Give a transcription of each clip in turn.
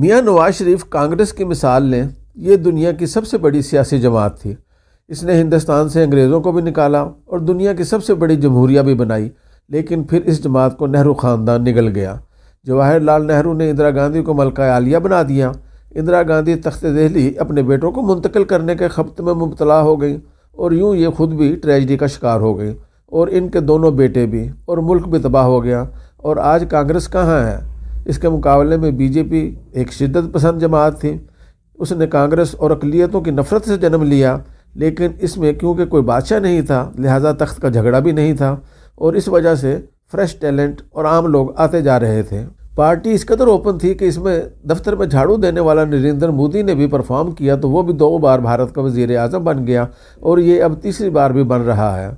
मियाँ नवाज शरीफ कांग्रेस की मिसाल लें ये दुनिया की सबसे बड़ी सियासी जमात थी इसने हिंदुस्तान से अंग्रेज़ों को भी निकाला और दुनिया की सबसे बड़ी जमहूरिया भी बनाई लेकिन फिर इस जमात को नेहरू ख़ानदान निगल गया जवाहरलाल नेहरू ने इंदिरा गांधी को मलका आलिया बना दिया इंदिरा गांधी तख्त दहली अपने बेटों को मुंतकिल करने के खपत में मुबतला हो गई और यूँ ये ख़ुद भी ट्रेजडी का शिकार हो गई और इनके दोनों बेटे भी और मुल्क भी तबाह हो गया और आज कांग्रेस कहाँ है इसके मुकाबले में बीजेपी एक शिद्दत पसंद जमात थी उसने कांग्रेस और अकलीतों की नफ़रत से जन्म लिया लेकिन इसमें क्योंकि कोई बादशाह नहीं था लिहाजा तख्त का झगड़ा भी नहीं था और इस वजह से फ्रेश टैलेंट और आम लोग आते जा रहे थे पार्टी इस कदर ओपन थी कि इसमें दफ्तर में झाड़ू देने वाला नरेंद्र मोदी ने भी परफॉर्म किया तो वो भी दो बार भारत का वजीर अजम बन गया और ये अब तीसरी बार भी बन रहा है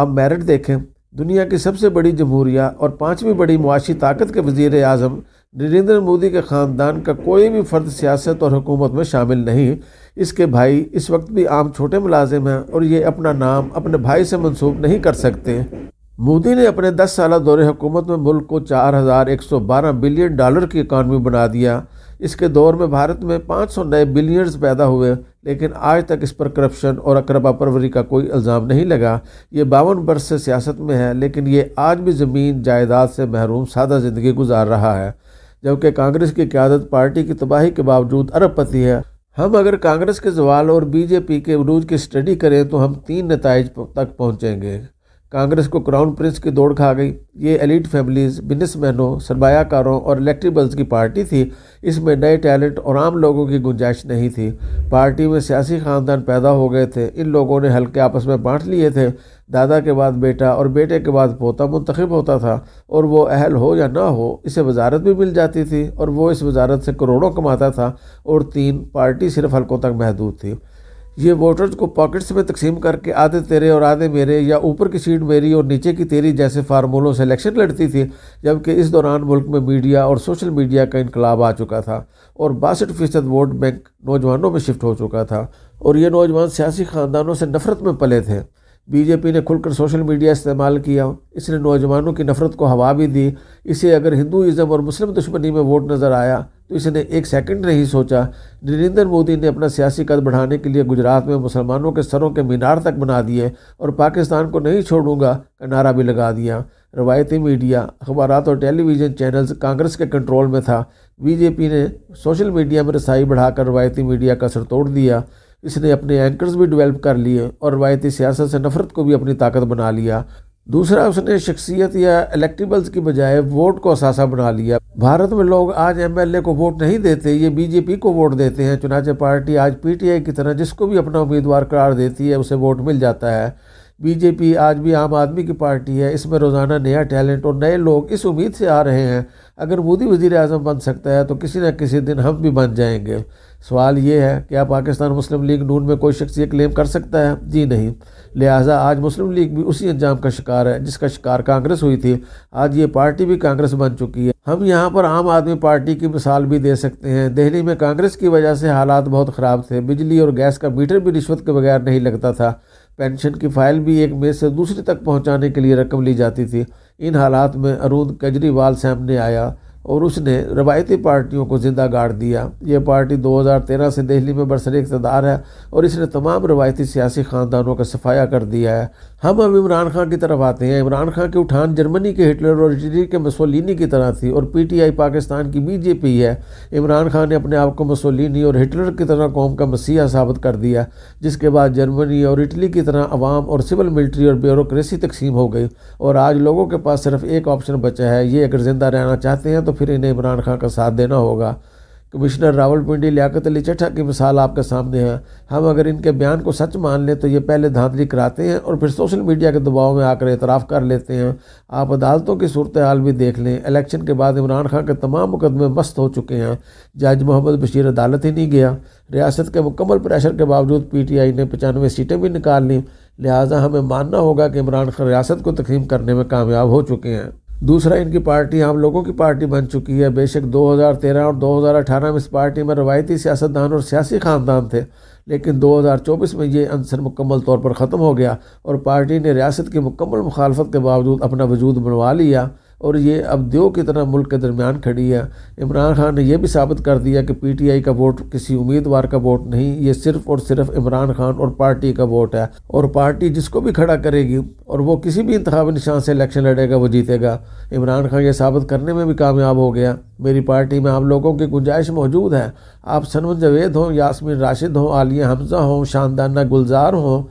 आप मेरिट देखें दुनिया की सबसे बड़ी जमहूरिया और पाँचवीं बड़ी मुआशी ताकत के वजीर अजम नरेंद्र मोदी के ख़ानदान का कोई भी फ़र्द सियासत और हुकूमत में शामिल नहीं इसके भाई इस वक्त भी आम छोटे मुलाजिम हैं और ये अपना नाम अपने भाई से मनसूब नहीं कर सकते मोदी ने अपने 10 साल दौरे हुकूमत में मुल्क को 4,112 बिलियन डॉलर की इकानमी बना दिया इसके दौर में भारत में 500 नए बिलियर्स पैदा हुए लेकिन आज तक इस पर करप्शन और अकरबा परवरी का कोई इल्ज़ाम नहीं लगा ये बावन बरस से सियासत में है लेकिन ये आज भी ज़मीन जायदाद से महरूम सादा ज़िंदगी गुजार रहा है जबकि कांग्रेस की क्यादत पार्टी की तबाही के बावजूद अरबपति है हम अगर कांग्रेस के जवाल और बीजेपी के उरूज की स्टडी करें तो हम तीन नतज तक पहुँचेंगे कांग्रेस को क्राउन प्रिंस की दौड़ खा गई ये एलिट फैमिलीज बिजनेसमैनों सरमायाकारों और इलेक्ट्रिबल्स की पार्टी थी इसमें नए टैलेंट और आम लोगों की गुंजाइश नहीं थी पार्टी में सियासी ख़ानदान पैदा हो गए थे इन लोगों ने हल्के आपस में बांट लिए थे दादा के बाद बेटा और बेटे के बाद पोता मुंतखब होता था और वो अहल हो या ना हो इसे वजारत भी मिल जाती थी और वो इस वजारत से करोड़ों कमाता था और तीन पार्टी सिर्फ हल्कों तक महदूद थी ये वोटर्स को पॉकेट्स में तकसीम करके आधे तेरे और आधे मेरे या ऊपर की सीट मेरी और नीचे की तेरी जैसे फार्मूलों से इलेक्शन लड़ती थी जबकि इस दौरान मुल्क में मीडिया और सोशल मीडिया का इनकलाब आ चुका था और बासठ फ़ीसद वोट बैंक नौजवानों में शिफ्ट हो चुका था और ये नौजवान सियासी ख़ानदानों से नफरत में पले थे बीजेपी ने खुलकर सोशल मीडिया इस्तेमाल किया इसने नौजवानों की नफरत को हवा भी दी इसे अगर हिंदुज़म और मुस्लिम दुश्मनी में वोट नज़र आया तो इसने एक सेकंड नहीं सोचा नरेंद्र मोदी ने अपना सियासी कद बढ़ाने के लिए गुजरात में मुसलमानों के सरों के मीनार तक बना दिए और पाकिस्तान को नहीं छोड़ूंगा का नारा भी लगा दिया रवायती मीडिया अखबार और टेलीविज़न चैनल्स कांग्रेस के कंट्रोल में था बीजेपी ने सोशल मीडिया में रसाई बढ़ाकर रवायती मीडिया का सर तोड़ दिया इसने अपने एंकर्स भी डेवलप कर लिए और रवायती सियासत से नफरत को भी अपनी ताकत बना लिया दूसरा उसने शख्सियत या इलेक्टिबल्स की बजाय वोट को असासा बना लिया भारत में लोग आज एमएलए को वोट नहीं देते ये बीजेपी को वोट देते हैं चुनाचे पार्टी आज पीटीआई की तरह जिसको भी अपना उम्मीदवार करार देती है उसे वोट मिल जाता है बीजेपी आज भी आम आदमी की पार्टी है इसमें रोज़ाना नया टैलेंट और नए लोग इस उम्मीद से आ रहे हैं अगर मोदी वजीर अजम बन सकता है तो किसी न किसी दिन हम भी बन जाएंगे सवाल ये है क्या पाकिस्तान मुस्लिम लीग नून में कोई शख्स ये क्लेम कर सकता है जी नहीं लिहाजा आज मुस्लिम लीग भी उसी अंजाम का शिकार है जिसका शिकार कांग्रेस हुई थी आज ये पार्टी भी कांग्रेस बन चुकी है हम यहाँ पर आम आदमी पार्टी की मिसाल भी दे सकते हैं दिल्ली में कांग्रेस की वजह से हालात बहुत ख़राब थे बिजली और गैस का मीटर भी रिश्वत के बगैर नहीं लगता था पेंशन की फाइल भी एक मेज से दूसरे तक पहुँचाने के लिए रकम ली जाती थी इन हालात में अरुण केजरीवाल सामने आया और उसने रवायती पार्टियों को ज़िंदा गाड़ दिया ये पार्टी 2013 से दिल्ली में बरसर इकतदार है और इसने तमाम रवायती सियासी ख़ानदानों का सफाया कर दिया है हम अब इमरान खान की तरफ आते हैं इमरान खान की उठान जर्मनी के हिटलर और इटली के मसोलिनी की तरह थी और पीटीआई पाकिस्तान की बीजेपी है इमरान खान ने अपने आप को मसोलिनी और हिटलर की तरह कौम का मसीहा साबित कर दिया जिसके बाद जर्मनी और इटली की तरह आवाम और सिविल मिलिट्री और ब्यूरोसी तकसीम हो गई और आज लोगों के पास सिर्फ एक ऑप्शन बचा है ये अगर ज़िंदा रहना चाहते हैं तो फिर इन्हें इमरान खान का साथ देना होगा कमिश्नर रावलपिंडी लियाकत अली चटा की मिसाल आपके सामने है हम अगर इनके बयान को सच मान लें तो ये पहले धांधली कराते हैं और फिर सोशल मीडिया के दबाव में आकर एतराफ़ कर लेते हैं आप अदालतों की सूरत हाल भी देख लें इलेक्शन के बाद इमरान खान के तमाम मुकदमे मस्त हो चुके हैं जज मोहम्मद बशीर अदालत ही नहीं गया रियासत के मुकम्मल प्रेशर के बावजूद पी टी आई ने पचानवे सीटें भी निकाल लीं लिहाजा हमें मानना होगा कि इमरान खान रियासत को तकसीम करने में कामयाब हो चुके हैं दूसरा इनकी पार्टी आम लोगों की पार्टी बन चुकी है बेशक 2013 और 2018 में इस पार्टी में रवायती सियासतदान और सियासी ख़ानदान थे लेकिन 2024 में ये अंसर मुकम्मल तौर पर ख़त्म हो गया और पार्टी ने रियासत की मुकम्मल मुखालफत के बावजूद अपना वजूद बनवा लिया और ये अब दो की तरह मुल्क के दरमियान खड़ी है इमरान खान ने यह भी साबित कर दिया कि पीटीआई का वोट किसी उम्मीदवार का वोट नहीं ये सिर्फ और सिर्फ इमरान खान और पार्टी का वोट है और पार्टी जिसको भी खड़ा करेगी और वो किसी भी इंतबी निशान से इलेक्शन लड़ेगा वो जीतेगा इमरान खान ये साबित करने में भी कामयाब हो गया मेरी पार्टी में आप लोगों की गुंजाइश मौजूद है आप सनम जवेद हों यासमिन राशिद हों आलिया हमजा हों शानदाना गुलजार हों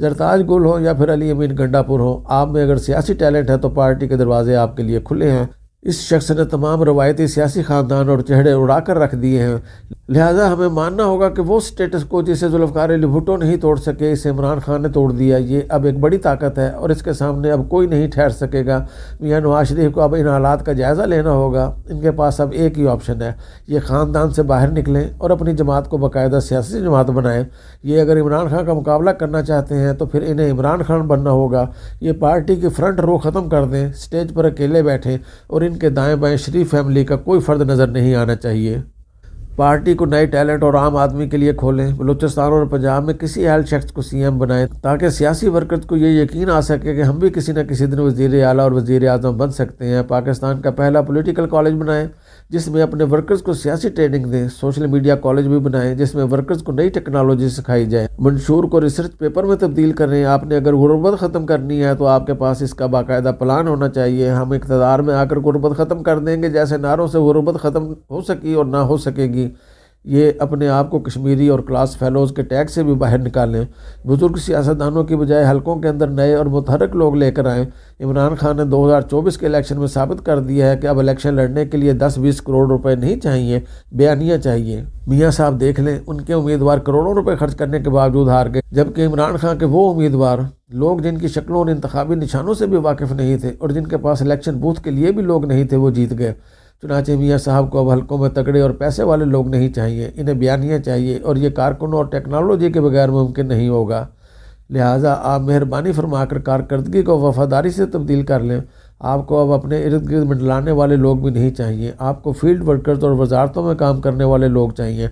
जरताज गुल हो या फिर अली अमीन गंडापुर हो आप में अगर सियासी टैलेंट है तो पार्टी के दरवाजे आपके लिए खुले हैं इस शख्स ने तमाम रवायती सियासी ख़ानदान और चेहरे उड़ा कर रख दिए हैं लिहाजा हमें मानना होगा कि वो स्टेटस को जिसे जुल्फ़ार अली भुटो नहीं तोड़ सके इसे इमरान खान ने तोड़ दिया ये अब एक बड़ी ताकत है और इसके सामने अब कोई नहीं ठहर सकेगा मियाँ नवाज शरीफ को अब इन हालात का जायज़ा लेना होगा इनके पास अब एक ही ऑप्शन है ये ख़ानदान से बाहर निकलें और अपनी जमात को बाकायदा सियासी जमात बनाएं ये अगर इमरान खान का मुकाबला करना चाहते हैं तो फिर इन्हें इमरान खान बनना होगा ये पार्टी की फ्रंट रो ख़त्म कर दें स्टेज पर अकेले बैठें और इन सेक्शन के दाएं बाएं शरीफ फैमिली का कोई फर्द नज़र नहीं आना चाहिए पार्टी को नए टैलेंट और आम आदमी के लिए खोलें बलूचिस्तान और पंजाब में किसी अहल शख्स को सी एम बनाएं ताकि सियासी वर्कर्स को ये यकीन आ सके कि हम भी किसी न किसी दिन वजीर अला और वजीर अजम बन सकते हैं पाकिस्तान का पहला पोलिटिकल कॉलेज बनाएं जिसमें अपने वर्कर्स को सियासी ट्रेनिंग दें सोशल मीडिया कॉलेज भी बनाएं जिसमें वर्कर्स को नई टेक्नोलॉजी सिखाई जाए मंशूर को रिसर्च पेपर में तब्दील करें आपने अगर गुरबत ख़त्म करनी है तो आपके पास इसका बाकायदा प्लान होना चाहिए हम इकतदार में आकर गुरबत ख़त्म कर देंगे जैसे नारों से गुरबत ख़त्म हो सकी और ना हो सकेगी ये अपने आप को कश्मीरी और क्लास फेलोज़ के टैग से भी बाहर निकालें बुज़ुर्ग सियासतदानों की बजाय हलकों के अंदर नए और मुतहरक लोग लेकर आएँ इमरान खान ने 2024 के इलेक्शन में साबित कर दिया है कि अब इलेक्शन लड़ने के लिए 10-20 करोड़ रुपए नहीं चाहिए बयानियाँ चाहिए मियाँ साहब देख लें उनके उम्मीदवार करोड़ों रुपये खर्च करने के बावजूद हार गए जबकि इमरान खान के वो उम्मीदवार लोग जिनकी शक्लों और इंतबी निशानों से भी वाकिफ़ नहीं थे और जिनके पास इलेक्शन बूथ के लिए भी लोग नहीं थे वो जीत गए चुनाचे तो मियाँ साहब को अब हल्कों में तगड़े और पैसे वाले लोग नहीं चाहिए इन्हें बयानियाँ चाहिए और ये कारकुनों और टेक्नोलॉजी के बगैर मुमकिन नहीं होगा लिहाजा आप मेहरबानी फरमाकर कारकर्दगी को वफादारी से तब्दील कर लें आपको अब अपने इर्द गिर्द मंडलाने वाले लोग भी नहीं चाहिए आपको फील्ड वर्कर्स और वजारतों में काम करने वाले लोग चाहिए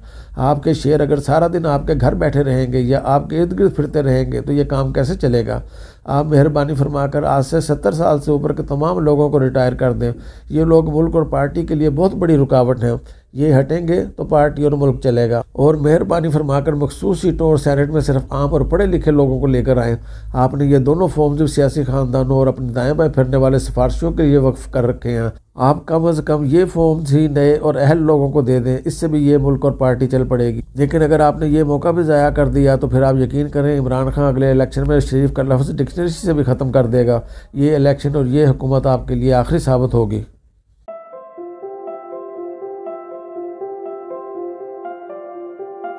आपके शेयर अगर सारा दिन आपके घर बैठे रहेंगे या आपके इर्द गिर्द फिरते रहेंगे तो ये काम कैसे चलेगा आप मेहरबानी फरमाकर आज से सत्तर साल से ऊपर के तमाम लोगों को रिटायर कर दें ये लोग मुल्क और पार्टी के लिए बहुत बड़ी रुकावट हैं ये हटेंगे तो पार्टी और मुल्क चलेगा और मेहरबानी फरमाकर मखसूस सीटों और सैनेट में सिर्फ आम और पढ़े लिखे लोगों को लेकर आएँ आपने ये दोनों फॉर्म सियासी खानदानों और अपने दाएँ बाएँ फिरने वाले सिफारशियों के लिए वक्फ कर रखे हैं आप कम अज़ कम ये फॉर्म्स ही नए और अहल लोगों को दे दें इससे भी ये मुल्क और पार्टी चल पड़ेगी लेकिन अगर आपने ये मौका भी ज़ाया कर दिया तो फिर आप यकीन करें इमरान खान अगले इलेक्शन में शरीफ का लफ्ज़ डिक्शनरी से भी ख़त्म कर देगा ये इलेक्शन और ये हुकूमत आपके लिए आखिरी साबित होगी